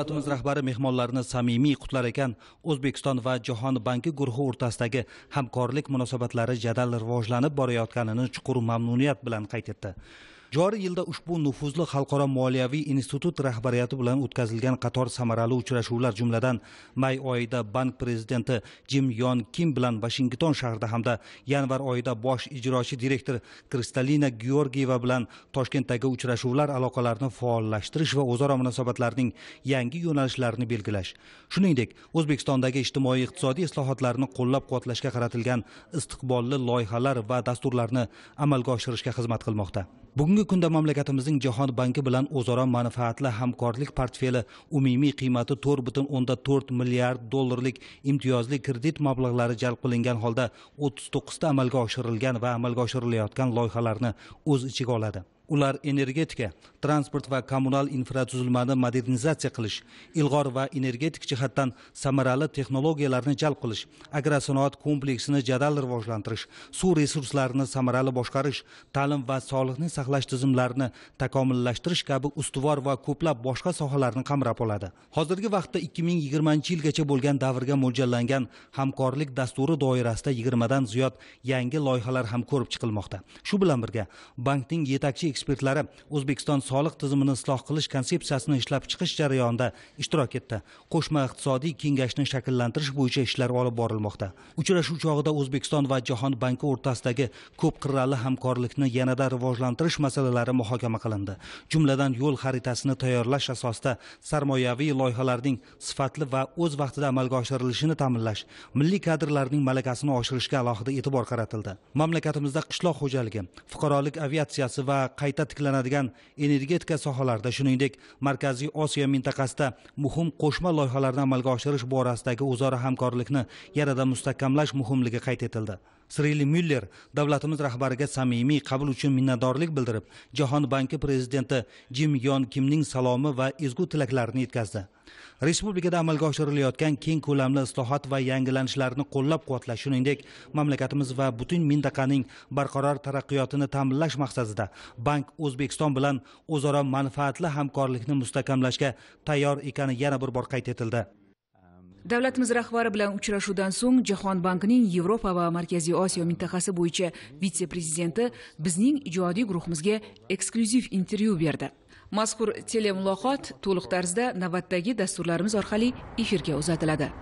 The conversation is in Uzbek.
davlatimiz rahbari mehmonlarni samimiy qutlar ekan o'zbekiston va jahon banki guruhi o'rtasidagi hamkorlik munosabatlari jadal rivojlanib borayotganini chuqur mamnuniyat bilan qayd etdi joriy yilda ushbu nufuzli xalqaro moliyaviy institut rahbariyati bilan o'tkazilgan qator samarali uchrashuvlar jumladan may oyida bank prezidenti jim yon kim bilan vashington shahrida hamda yanvar oyida bosh ijrochi direktor kristalina georgieva bilan toshkentdagi uchrashuvlar aloqalarini faollashtirish va o'zaro munosabatlarning yangi yo'nalishlarini belgilash shuningdek o'zbekistondagi ijtimoiy iqtisodiy islohotlarni qo'llab quvvatlashga qaratilgan istiqbolli loyihalar va dasturlarni amalga oshirishga xizmat qilmoqda bugungi kunda mamlakatimizning jahon banki bilan o'zaro manfaatli hamkorlik portfeli umumiy qiymati to'rt butun o'nda to'rt milliard dollarlik imtiyozli kredit mablag'lari jalb qilingan holda o'ttiz to'qqizta amalga oshirilgan va amalga oshirilayotgan loyihalarni o'z ichiga oladi ular energetika transport va kommunal infratuzilmani modernizatsiya qilish ilg'or va energetik jihatdan samarali texnologiyalarni jalb qilish agrosanoat kompleksini jadal rivojlantirish suv resurslarini samarali boshqarish ta'lim va sog'liqni saqlash tizimlarini takomillashtirish kabi ustuvor va ko'plab boshqa sohalarni qamrab oladi hozirgi vaqtda ikki ming yigirmanchi yilgacha bo'lgan davrga mo'ljallangan hamkorlik dasturi doirasida yigirmadan ziyod yangi loyihalar ham ko'rib chiqilmoqda shu bilan birga bankning yetakchi ekspertlari o'zbekiston soliq tizimini isloh qilish konsepsiyasini ishlab chiqish jarayonida ishtirok etdi qo'shma iqtisodiy kengashni shakllantirish bo'yicha ishlar olib borilmoqda uchrashuv chog'ida o'zbekiston va jahon banki o'rtasidagi ko'p qirrali hamkorlikni yanada rivojlantirish masalalari muhokama qilindi jumladan yo'l xaritasini tayyorlash asosida sarmoyaviy loyihalarning sifatli va o'z vaqtida amalga oshirilishini ta'minlash milliy kadrlarning malakasini oshirishga alohida e'tibor qaratildi mamlakatimizda qishloq xo'jaligi fuqarolik aviatsiyasi va qayta tiklanadigan energetika sohalarida shuningdek markaziy osiyo mintaqasida muhim qo'shma loyihalarni amalga oshirish borasidagi o'zaro hamkorlikni yanada mustahkamlash muhimligi qayd etildi srili myuller davlatimiz rahbariga samimiy qabul uchun minnatdorlik bildirib jahon banki prezidenti jim yon kimning salomi va ezgu tilaklarini yetkazdi respublikada amalga oshirilayotgan keng ko'lamli islohot va yangilanishlarni qo'llab quvvatlash shuningdek mamlakatimiz va butun mintaqaning barqaror taraqqiyotini ta'minlash maqsadida bank o'zbekiston bilan o'zaro manfaatli hamkorlikni mustahkamlashga tayyor ekani yana bir bor qayd etildi davlatimiz rahbari bilan uchrashuvdan so'ng jahon bankining yevropa va markaziy osiyo mintaqasi bo'yicha vitse prezidenti bizning ijodiy guruhimizga eksklyuziv intervyu berdi mazkur telemuloqot to'liq tarzda navbatdagi dasturlarimiz orqali efirga uzatiladi